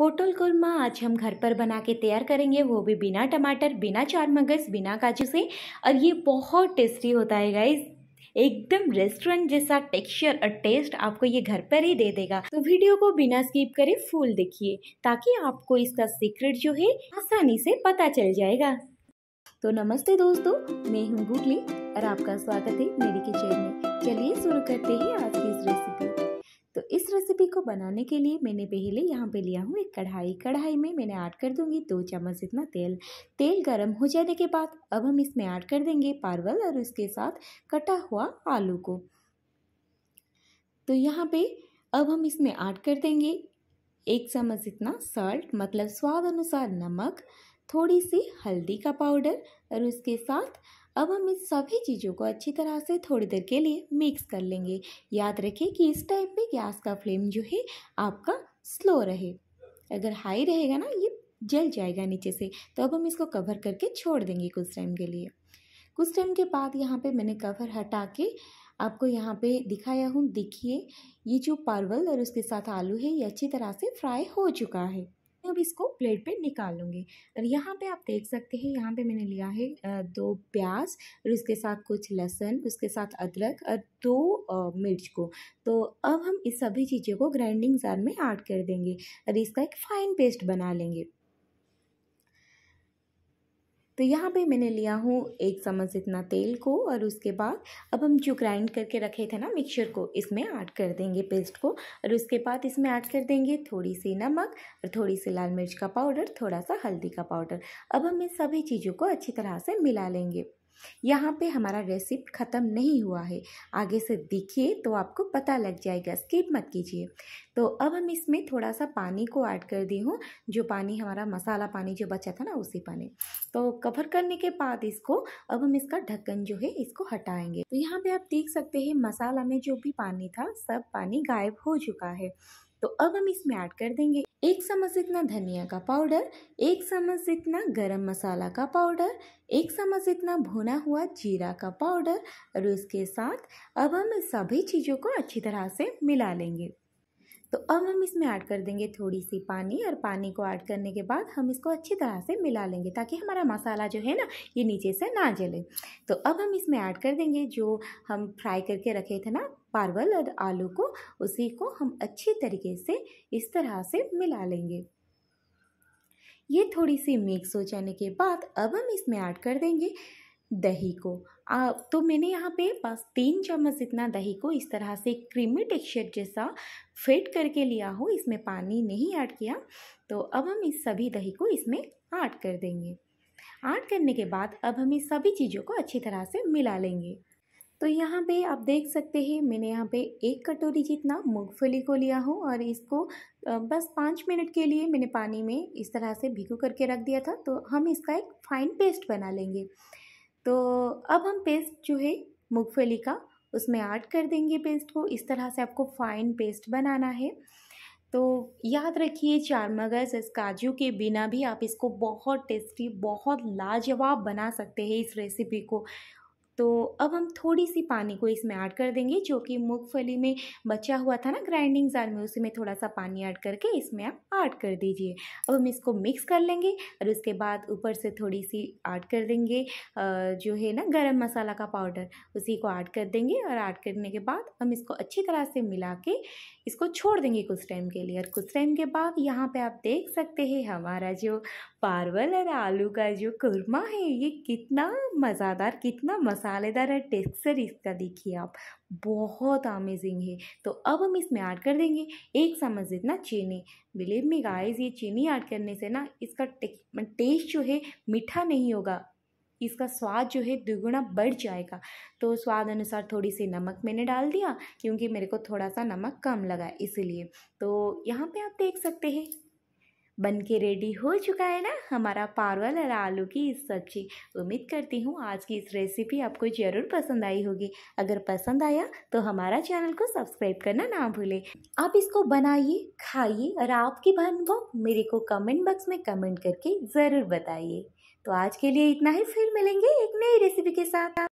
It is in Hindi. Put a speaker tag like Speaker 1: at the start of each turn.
Speaker 1: पोटल कुरमा आज हम घर पर बना के तैयार करेंगे वो भी बिना टमाटर बिना चार मगज बिना काजू से और ये बहुत टेस्टी होता है गाइज़ एकदम रेस्टोरेंट जैसा टेक्सचर और टेस्ट आपको ये घर पर ही दे देगा तो वीडियो को बिना स्किप करे फुल देखिए ताकि आपको इसका सीक्रेट जो है आसानी से पता चल जाएगा तो नमस्ते दोस्तों मैं हूँ गुगली और आपका स्वागत है मेरी किचन में चलिए शुरू करते हैं आज की इस रेसिपी तो इस रेसिपी को बनाने के लिए मैंने पहले यहाँ पे लिया हूँ एक कढ़ाई कढ़ाई में मैंने ऐड कर दूँगी दो चम्मच इतना तेल तेल गरम हो जाने के बाद अब हम इसमें ऐड कर देंगे परवल और उसके साथ कटा हुआ आलू को तो यहाँ पे अब हम इसमें ऐड कर देंगे एक चम्मच इतना सॉल्ट मतलब स्वाद अनुसार नमक थोड़ी सी हल्दी का पाउडर और उसके साथ अब हम इस सभी चीज़ों को अच्छी तरह से थोड़ी देर के लिए मिक्स कर लेंगे याद रखें कि इस टाइम पे गैस का फ्लेम जो है आपका स्लो रहे अगर हाई रहेगा ना ये जल जाएगा नीचे से तो अब हम इसको कवर करके छोड़ देंगे कुछ टाइम के लिए कुछ टाइम के बाद यहाँ पे मैंने कवर हटा के आपको यहाँ पे दिखाया हूँ देखिए ये जो परवल और उसके साथ आलू है ये अच्छी तरह से फ्राई हो चुका है अब इसको प्लेट पे निकाल लूँगी और यहाँ पे आप देख सकते हैं यहाँ पे मैंने लिया है दो प्याज और उसके साथ कुछ लहसुन उसके साथ अदरक और दो मिर्च को तो अब हम इस सभी चीज़ों को ग्राइंडिंग जार में ऐड कर देंगे और इसका एक फाइन पेस्ट बना लेंगे तो यहाँ पे मैंने लिया हूँ एक चम्मच इतना तेल को और उसके बाद अब हम जो ग्राइंड करके रखे थे ना मिक्सचर को इसमें ऐड कर देंगे पेस्ट को और उसके बाद इसमें ऐड कर देंगे थोड़ी सी नमक और थोड़ी सी लाल मिर्च का पाउडर थोड़ा सा हल्दी का पाउडर अब हम इन सभी चीज़ों को अच्छी तरह से मिला लेंगे यहाँ पे हमारा रेसिपी ख़त्म नहीं हुआ है आगे से देखिए तो आपको पता लग जाएगा स्किप मत कीजिए तो अब हम इसमें थोड़ा सा पानी को ऐड कर दी हूँ जो पानी हमारा मसाला पानी जो बचा था ना उसी पानी तो कवर करने के बाद इसको अब हम इसका ढक्कन जो है इसको हटाएंगे तो यहाँ पे आप देख सकते हैं मसाला में जो भी पानी था सब पानी गायब हो चुका है तो अब हम इसमें ऐड कर देंगे एक चम्मच इतना धनिया का पाउडर एक चम्मच इतना गरम मसाला का पाउडर एक चम्मच इतना भुना हुआ जीरा का पाउडर और उसके साथ अब हम सभी चीज़ों को अच्छी तरह से मिला लेंगे तो अब हम इसमें ऐड कर देंगे थोड़ी सी पानी और पानी को ऐड करने के बाद हम इसको अच्छी तरह से मिला लेंगे ताकि हमारा मसाला जो है ना ये नीचे से ना जले तो अब हम इसमें ऐड कर देंगे जो हम फ्राई करके रखे थे ना परवल और आलू को उसी को हम अच्छी तरीके से इस तरह से मिला लेंगे ये थोड़ी सी मिक्स हो जाने के बाद अब हम इसमें ऐड कर देंगे दही को आ, तो मैंने यहाँ पे बस तीन चम्मच इतना दही को इस तरह से क्रीमी टेक्सचर जैसा फेट करके लिया हो इसमें पानी नहीं ऐड किया तो अब हम इस सभी दही को इसमें ऐड कर देंगे ऐड करने के बाद अब हम इस सभी चीज़ों को अच्छी तरह से मिला लेंगे तो यहाँ पे आप देख सकते हैं मैंने यहाँ पे एक कटोरी जितना मूँगफली को लिया हूँ और इसको बस पाँच मिनट के लिए मैंने पानी में इस तरह से भिगो करके रख दिया था तो हम इसका एक फाइन पेस्ट बना लेंगे तो अब हम पेस्ट जो है मूँगफली का उसमें ऐड कर देंगे पेस्ट को इस तरह से आपको फाइन पेस्ट बनाना है तो याद रखिए चार मगज काजू के बिना भी आप इसको बहुत टेस्टी बहुत लाजवाब बना सकते हैं इस रेसिपी को तो अब हम थोड़ी सी पानी को इसमें ऐड कर देंगे जो कि मूँगफली में बचा हुआ था ना ग्राइंडिंग जार में उसी में थोड़ा सा पानी ऐड करके इसमें आप ऐड कर दीजिए अब हम इसको मिक्स कर लेंगे और उसके बाद ऊपर से थोड़ी सी ऐड कर देंगे जो है ना गरम मसाला का पाउडर उसी को ऐड कर देंगे और ऐड करने के बाद हम इसको अच्छी तरह से मिला के इसको छोड़ देंगे कुछ टाइम के लिए और कुछ टाइम के बाद यहाँ पर आप देख सकते हैं हमारा जो पार्वल और आलू का जो कुरमा है ये कितना मज़ेदार कितना मसालेदार है टेक्सचर इसका देखिए आप बहुत अमेजिंग है तो अब हम इसमें ऐड कर देंगे एक समझ जितना चीनी बिलीव में गाइस ये चीनी ऐड करने से ना इसका टेस्ट जो है मीठा नहीं होगा इसका स्वाद जो है दुगुना बढ़ जाएगा तो स्वाद अनुसार थोड़ी सी नमक मैंने डाल दिया क्योंकि मेरे को थोड़ा सा नमक कम लगा इसलिए तो यहाँ पे आप देख सकते हैं बन के रेडी हो चुका है ना हमारा पारवल और आलू की इस सब्जी उम्मीद करती हूँ आज की इस रेसिपी आपको ज़रूर पसंद आई होगी अगर पसंद आया तो हमारा चैनल को सब्सक्राइब करना ना भूले आप इसको बनाइए खाइए और आपकी अनुभव मेरे को कमेंट बॉक्स में कमेंट करके ज़रूर बताइए तो आज के लिए इतना ही फिर मिलेंगे एक नई रेसिपी के साथ